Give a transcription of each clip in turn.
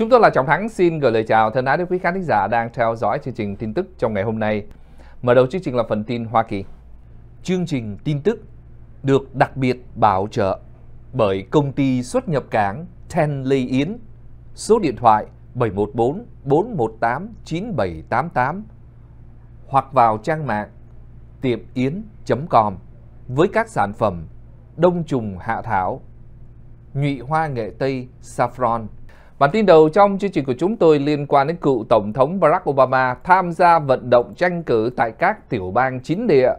Chúng tôi là Trọng Thắng xin gửi lời chào thân ái đến quý khán thính giả đang theo dõi chương trình tin tức trong ngày hôm nay. Mở đầu chương trình là phần tin Hoa Kỳ. Chương trình tin tức được đặc biệt bảo trợ bởi công ty xuất nhập cảng Ten Lê Yến, số điện thoại 714 418 9788 hoặc vào trang mạng tiệmyến.com với các sản phẩm đông trùng hạ thảo, nhụy hoa nghệ tây saffron, Bản tin đầu trong chương trình của chúng tôi liên quan đến cựu Tổng thống Barack Obama tham gia vận động tranh cử tại các tiểu bang chín địa.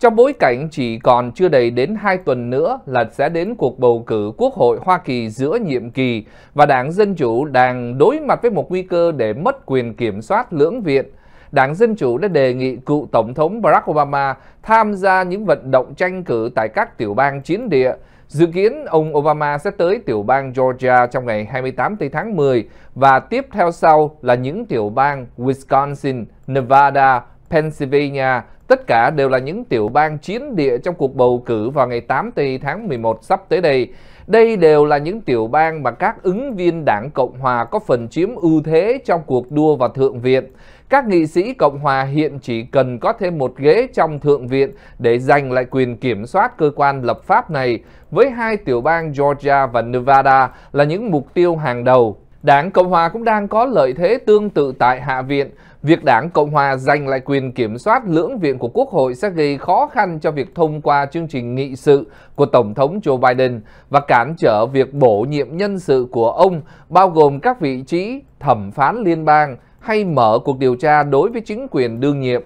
Trong bối cảnh chỉ còn chưa đầy đến 2 tuần nữa là sẽ đến cuộc bầu cử Quốc hội Hoa Kỳ giữa nhiệm kỳ và Đảng Dân Chủ đang đối mặt với một nguy cơ để mất quyền kiểm soát lưỡng viện – Đảng Dân Chủ đã đề nghị cựu Tổng thống Barack Obama tham gia những vận động tranh cử tại các tiểu bang chiến địa. Dự kiến ông Obama sẽ tới tiểu bang Georgia trong ngày 28 tháng 10 và tiếp theo sau là những tiểu bang Wisconsin, Nevada, Pennsylvania, tất cả đều là những tiểu bang chiến địa trong cuộc bầu cử vào ngày 8 tháng 11 sắp tới đây. Đây đều là những tiểu bang mà các ứng viên đảng Cộng Hòa có phần chiếm ưu thế trong cuộc đua vào Thượng viện. Các nghị sĩ Cộng hòa hiện chỉ cần có thêm một ghế trong Thượng viện để giành lại quyền kiểm soát cơ quan lập pháp này, với hai tiểu bang Georgia và Nevada là những mục tiêu hàng đầu. Đảng Cộng hòa cũng đang có lợi thế tương tự tại Hạ viện. Việc Đảng Cộng hòa giành lại quyền kiểm soát lưỡng viện của Quốc hội sẽ gây khó khăn cho việc thông qua chương trình nghị sự của Tổng thống Joe Biden và cản trở việc bổ nhiệm nhân sự của ông, bao gồm các vị trí thẩm phán liên bang, hay mở cuộc điều tra đối với chính quyền đương nhiệm.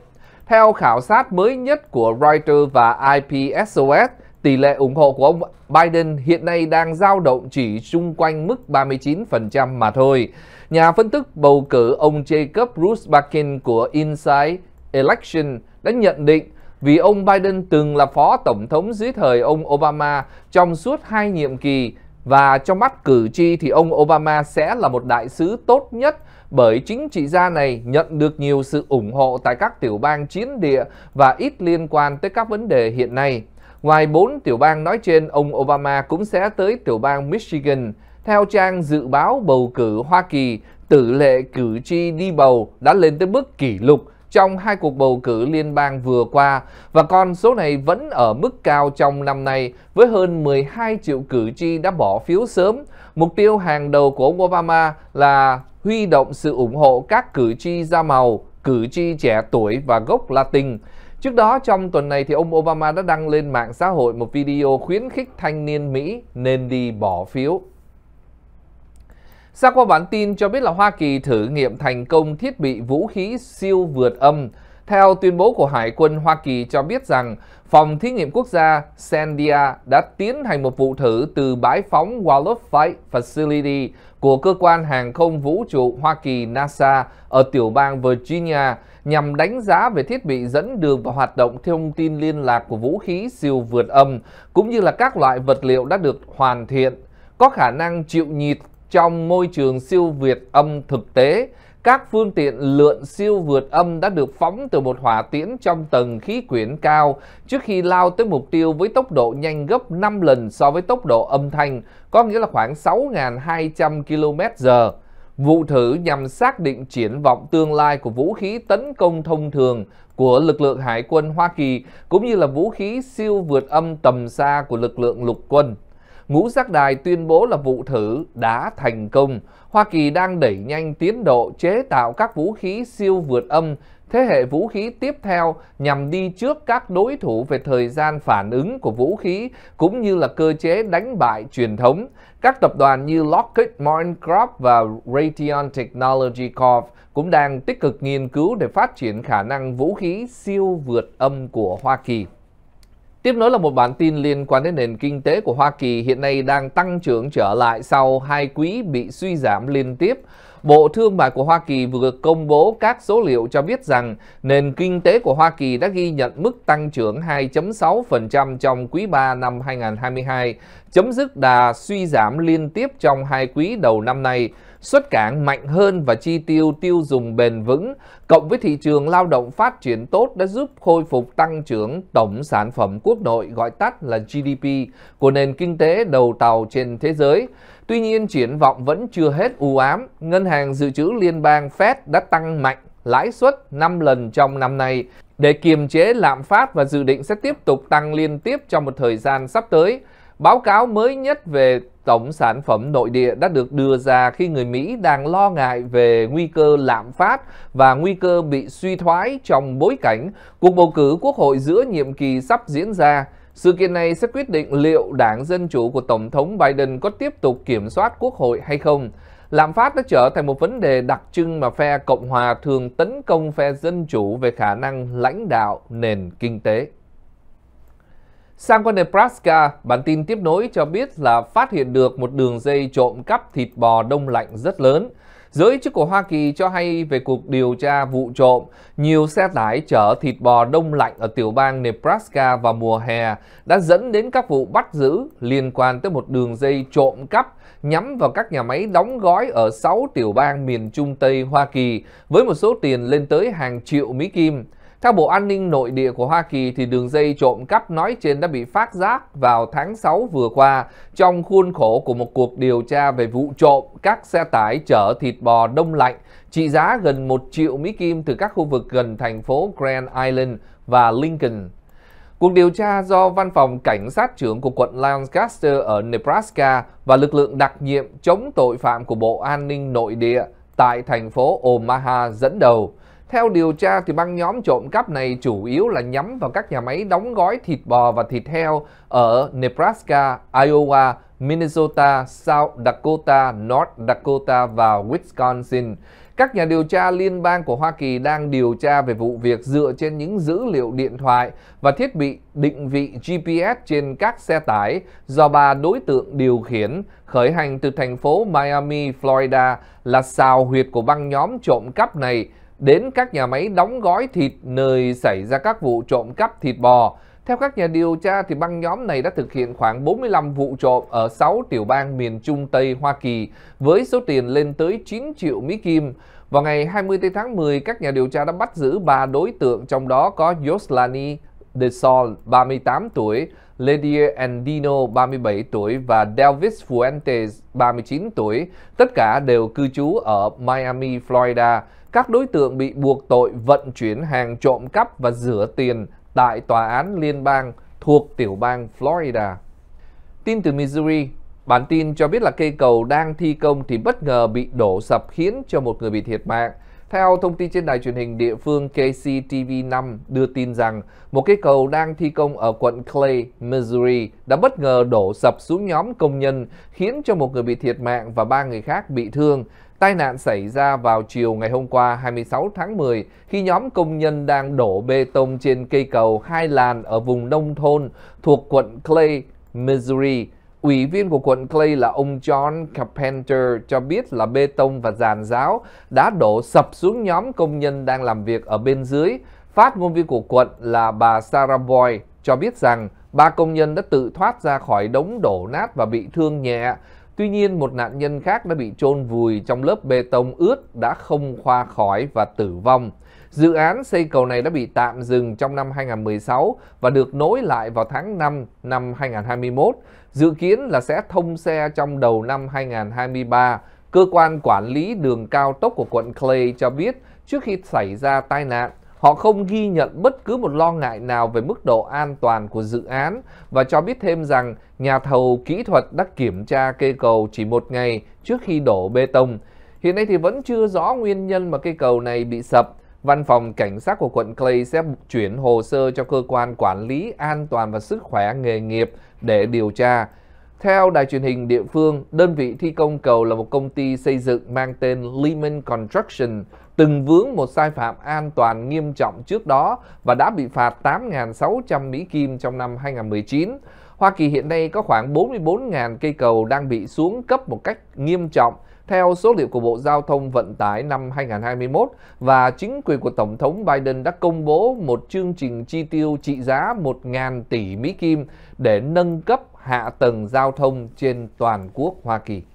Theo khảo sát mới nhất của Reuters và IPSOS, tỷ lệ ủng hộ của ông Biden hiện nay đang dao động chỉ xung quanh mức 39% mà thôi. Nhà phân tích bầu cử ông Jacob Rusbakin của Inside Election đã nhận định vì ông Biden từng là phó tổng thống dưới thời ông Obama trong suốt hai nhiệm kỳ và trong mắt cử tri thì ông Obama sẽ là một đại sứ tốt nhất bởi chính trị gia này nhận được nhiều sự ủng hộ tại các tiểu bang chiến địa và ít liên quan tới các vấn đề hiện nay. Ngoài bốn tiểu bang nói trên, ông Obama cũng sẽ tới tiểu bang Michigan. Theo trang dự báo bầu cử Hoa Kỳ, tỷ lệ cử tri đi bầu đã lên tới mức kỷ lục trong hai cuộc bầu cử liên bang vừa qua và con số này vẫn ở mức cao trong năm nay với hơn 12 triệu cử tri đã bỏ phiếu sớm. Mục tiêu hàng đầu của Obama là huy động sự ủng hộ các cử tri da màu, cử tri trẻ tuổi và gốc Latin. Trước đó trong tuần này thì ông Obama đã đăng lên mạng xã hội một video khuyến khích thanh niên Mỹ nên đi bỏ phiếu. Xa qua bản tin cho biết là Hoa Kỳ thử nghiệm thành công thiết bị vũ khí siêu vượt âm theo tuyên bố của Hải quân Hoa Kỳ cho biết rằng, Phòng Thí nghiệm Quốc gia Sandia đã tiến hành một vụ thử từ bãi phóng Wallops Flight Facility của Cơ quan Hàng không Vũ trụ Hoa Kỳ NASA ở tiểu bang Virginia nhằm đánh giá về thiết bị dẫn đường và hoạt động thông tin liên lạc của vũ khí siêu vượt âm, cũng như là các loại vật liệu đã được hoàn thiện, có khả năng chịu nhiệt trong môi trường siêu vượt âm thực tế các phương tiện lượn siêu vượt âm đã được phóng từ một hỏa tiễn trong tầng khí quyển cao trước khi lao tới mục tiêu với tốc độ nhanh gấp 5 lần so với tốc độ âm thanh, có nghĩa là khoảng 6.200 km/h. Vụ thử nhằm xác định triển vọng tương lai của vũ khí tấn công thông thường của lực lượng hải quân Hoa Kỳ cũng như là vũ khí siêu vượt âm tầm xa của lực lượng lục quân ngũ giác đài tuyên bố là vụ thử đã thành công. Hoa Kỳ đang đẩy nhanh tiến độ chế tạo các vũ khí siêu vượt âm, thế hệ vũ khí tiếp theo nhằm đi trước các đối thủ về thời gian phản ứng của vũ khí cũng như là cơ chế đánh bại truyền thống. Các tập đoàn như Lockheed Martin Corp và Raytheon Technology Corp cũng đang tích cực nghiên cứu để phát triển khả năng vũ khí siêu vượt âm của Hoa Kỳ. Tiếp nối là một bản tin liên quan đến nền kinh tế của Hoa Kỳ hiện nay đang tăng trưởng trở lại sau hai quý bị suy giảm liên tiếp. Bộ Thương mại của Hoa Kỳ vừa công bố các số liệu cho biết rằng nền kinh tế của Hoa Kỳ đã ghi nhận mức tăng trưởng 2.6% trong quý 3 năm 2022, chấm dứt đà suy giảm liên tiếp trong hai quý đầu năm nay xuất cảng mạnh hơn và chi tiêu tiêu dùng bền vững, cộng với thị trường lao động phát triển tốt đã giúp khôi phục tăng trưởng tổng sản phẩm quốc nội gọi tắt là GDP của nền kinh tế đầu tàu trên thế giới. Tuy nhiên, triển vọng vẫn chưa hết u ám. Ngân hàng dự trữ liên bang Fed đã tăng mạnh lãi suất 5 lần trong năm nay để kiềm chế lạm phát và dự định sẽ tiếp tục tăng liên tiếp trong một thời gian sắp tới. Báo cáo mới nhất về tổng sản phẩm nội địa đã được đưa ra khi người Mỹ đang lo ngại về nguy cơ lạm phát và nguy cơ bị suy thoái trong bối cảnh cuộc bầu cử quốc hội giữa nhiệm kỳ sắp diễn ra. Sự kiện này sẽ quyết định liệu đảng Dân Chủ của Tổng thống Biden có tiếp tục kiểm soát quốc hội hay không. Lạm phát đã trở thành một vấn đề đặc trưng mà phe Cộng Hòa thường tấn công phe Dân Chủ về khả năng lãnh đạo nền kinh tế. Sang qua Nebraska, bản tin tiếp nối cho biết là phát hiện được một đường dây trộm cắp thịt bò đông lạnh rất lớn. Giới chức của Hoa Kỳ cho hay về cuộc điều tra vụ trộm, nhiều xe tải chở thịt bò đông lạnh ở tiểu bang Nebraska vào mùa hè đã dẫn đến các vụ bắt giữ liên quan tới một đường dây trộm cắp nhắm vào các nhà máy đóng gói ở 6 tiểu bang miền Trung Tây Hoa Kỳ với một số tiền lên tới hàng triệu Mỹ Kim. Theo Bộ An ninh Nội địa của Hoa Kỳ, thì đường dây trộm cắp nói trên đã bị phát giác vào tháng 6 vừa qua trong khuôn khổ của một cuộc điều tra về vụ trộm các xe tải chở thịt bò đông lạnh trị giá gần 1 triệu Mỹ Kim từ các khu vực gần thành phố Grand Island và Lincoln. Cuộc điều tra do Văn phòng Cảnh sát trưởng của quận Lancaster ở Nebraska và lực lượng đặc nhiệm chống tội phạm của Bộ An ninh Nội địa tại thành phố Omaha dẫn đầu – theo điều tra thì băng nhóm trộm cắp này chủ yếu là nhắm vào các nhà máy đóng gói thịt bò và thịt heo ở Nebraska, Iowa, Minnesota, South Dakota, North Dakota và Wisconsin. Các nhà điều tra liên bang của Hoa Kỳ đang điều tra về vụ việc dựa trên những dữ liệu điện thoại và thiết bị định vị GPS trên các xe tải do ba đối tượng điều khiển khởi hành từ thành phố Miami, Florida là xào huyệt của băng nhóm trộm cắp này đến các nhà máy đóng gói thịt nơi xảy ra các vụ trộm cắp thịt bò. Theo các nhà điều tra, thì băng nhóm này đã thực hiện khoảng 45 vụ trộm ở 6 tiểu bang miền Trung Tây Hoa Kỳ với số tiền lên tới 9 triệu Mỹ Kim. Vào ngày 24 tháng 10, các nhà điều tra đã bắt giữ 3 đối tượng, trong đó có Yoslani Desol, 38 tuổi, Ledia Andino, 37 tuổi và Delvis Fuentes, 39 tuổi. Tất cả đều cư trú ở Miami, Florida các đối tượng bị buộc tội vận chuyển hàng trộm cắp và rửa tiền tại tòa án liên bang thuộc tiểu bang Florida. Tin từ Missouri, bản tin cho biết là cây cầu đang thi công thì bất ngờ bị đổ sập khiến cho một người bị thiệt mạng. Theo thông tin trên đài truyền hình địa phương KCTV5 đưa tin rằng một cây cầu đang thi công ở quận Clay, Missouri đã bất ngờ đổ sập xuống nhóm công nhân khiến cho một người bị thiệt mạng và ba người khác bị thương. Tai nạn xảy ra vào chiều ngày hôm qua 26 tháng 10 khi nhóm công nhân đang đổ bê tông trên cây cầu hai làn ở vùng nông thôn thuộc quận Clay, Missouri. Ủy viên của quận Clay là ông John Carpenter cho biết là bê tông và giàn giáo đã đổ sập xuống nhóm công nhân đang làm việc ở bên dưới. Phát ngôn viên của quận là bà Sarah Boy cho biết rằng ba công nhân đã tự thoát ra khỏi đống đổ nát và bị thương nhẹ. Tuy nhiên, một nạn nhân khác đã bị chôn vùi trong lớp bê tông ướt đã không khoa khỏi và tử vong. Dự án xây cầu này đã bị tạm dừng trong năm 2016 và được nối lại vào tháng 5 năm 2021. Dự kiến là sẽ thông xe trong đầu năm 2023. Cơ quan quản lý đường cao tốc của quận Clay cho biết trước khi xảy ra tai nạn, Họ không ghi nhận bất cứ một lo ngại nào về mức độ an toàn của dự án và cho biết thêm rằng nhà thầu kỹ thuật đã kiểm tra cây cầu chỉ một ngày trước khi đổ bê tông. Hiện nay thì vẫn chưa rõ nguyên nhân mà cây cầu này bị sập. Văn phòng Cảnh sát của quận Clay sẽ chuyển hồ sơ cho cơ quan quản lý an toàn và sức khỏe nghề nghiệp để điều tra. Theo đài truyền hình địa phương, đơn vị thi công cầu là một công ty xây dựng mang tên Lehman Construction từng vướng một sai phạm an toàn nghiêm trọng trước đó và đã bị phạt 8.600 Mỹ Kim trong năm 2019. Hoa Kỳ hiện nay có khoảng 44.000 cây cầu đang bị xuống cấp một cách nghiêm trọng theo số liệu của Bộ Giao thông Vận tải năm 2021 và chính quyền của Tổng thống Biden đã công bố một chương trình chi tiêu trị giá 1.000 tỷ Mỹ Kim để nâng cấp hạ tầng giao thông trên toàn quốc Hoa Kỳ.